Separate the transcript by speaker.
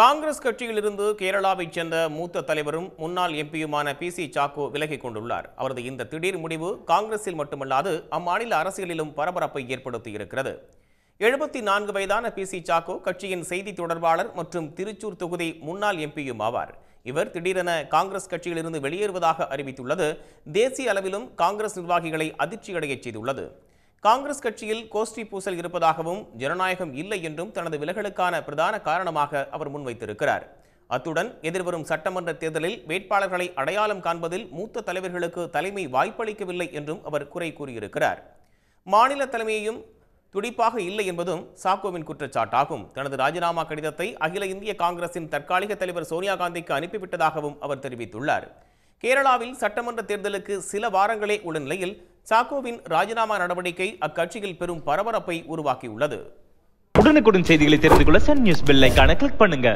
Speaker 1: காங்கிரஸ் கட்சியிலிருந்து கேரளாவைச் சேர்ந்த மூத்த தலைவரும் முன்னாள் எம்பியுமான பி சி சாக்கோ விலகிக் கொண்டுள்ளார் அவரது இந்த திடீர் முடிவு காங்கிரஸில் மட்டுமல்லாது அம்மாநில அரசியலிலும் பரபரப்பை ஏற்படுத்தியிருக்கிறது எழுபத்தி நான்கு வயதான பி சி சாக்கோ கட்சியின் செய்தி தொடர்பாளர் மற்றும் திருச்சூர் தொகுதி முன்னாள் எம்பியும் ஆவார் இவர் திடீரென காங்கிரஸ் கட்சியிலிருந்து வெளியேறுவதாக அறிவித்துள்ளது தேசிய அளவிலும் காங்கிரஸ் நிர்வாகிகளை அதிர்ச்சியடையச் செய்துள்ளது காங்கிரஸ் கட்சியில் கோஷ்டி பூசல் இருப்பதாகவும் ஜனநாயகம் இல்லை என்றும் தனது விலகலுக்கான பிரதான காரணமாக அவர் முன்வைத்திருக்கிறார் அத்துடன் எதிர்வரும் சட்டமன்ற தேர்தலில் வேட்பாளர்களை அடையாளம் காண்பதில் மூத்த தலைவர்களுக்கு தலைமை வாய்ப்பளிக்கவில்லை என்றும் அவர் குறை கூறியிருக்கிறார் மாநில தலைமையையும் துடிப்பாக இல்லை என்பதும் சாக்கோவின் குற்றச்சாட்டாகும் தனது ராஜினாமா கடிதத்தை அகில இந்திய காங்கிரசின் தற்காலிக தலைவர் சோனியா காந்திக்கு அனுப்பிவிட்டதாகவும் அவர் தெரிவித்துள்ளார் கேரளாவில் சட்டமன்ற தேர்தலுக்கு சில வாரங்களே உள்ள நிலையில் சாக்கோவின் ராஜினாமா நடவடிக்கை அக்கட்சியில் பெரும் பரபரப்பை உருவாக்கியுள்ளது
Speaker 2: உடனுக்குடன் செய்திகளை தெரிந்து கொள்ள சன் நியூஸ் பெல் ஐக்கான கிளிக் பண்ணுங்க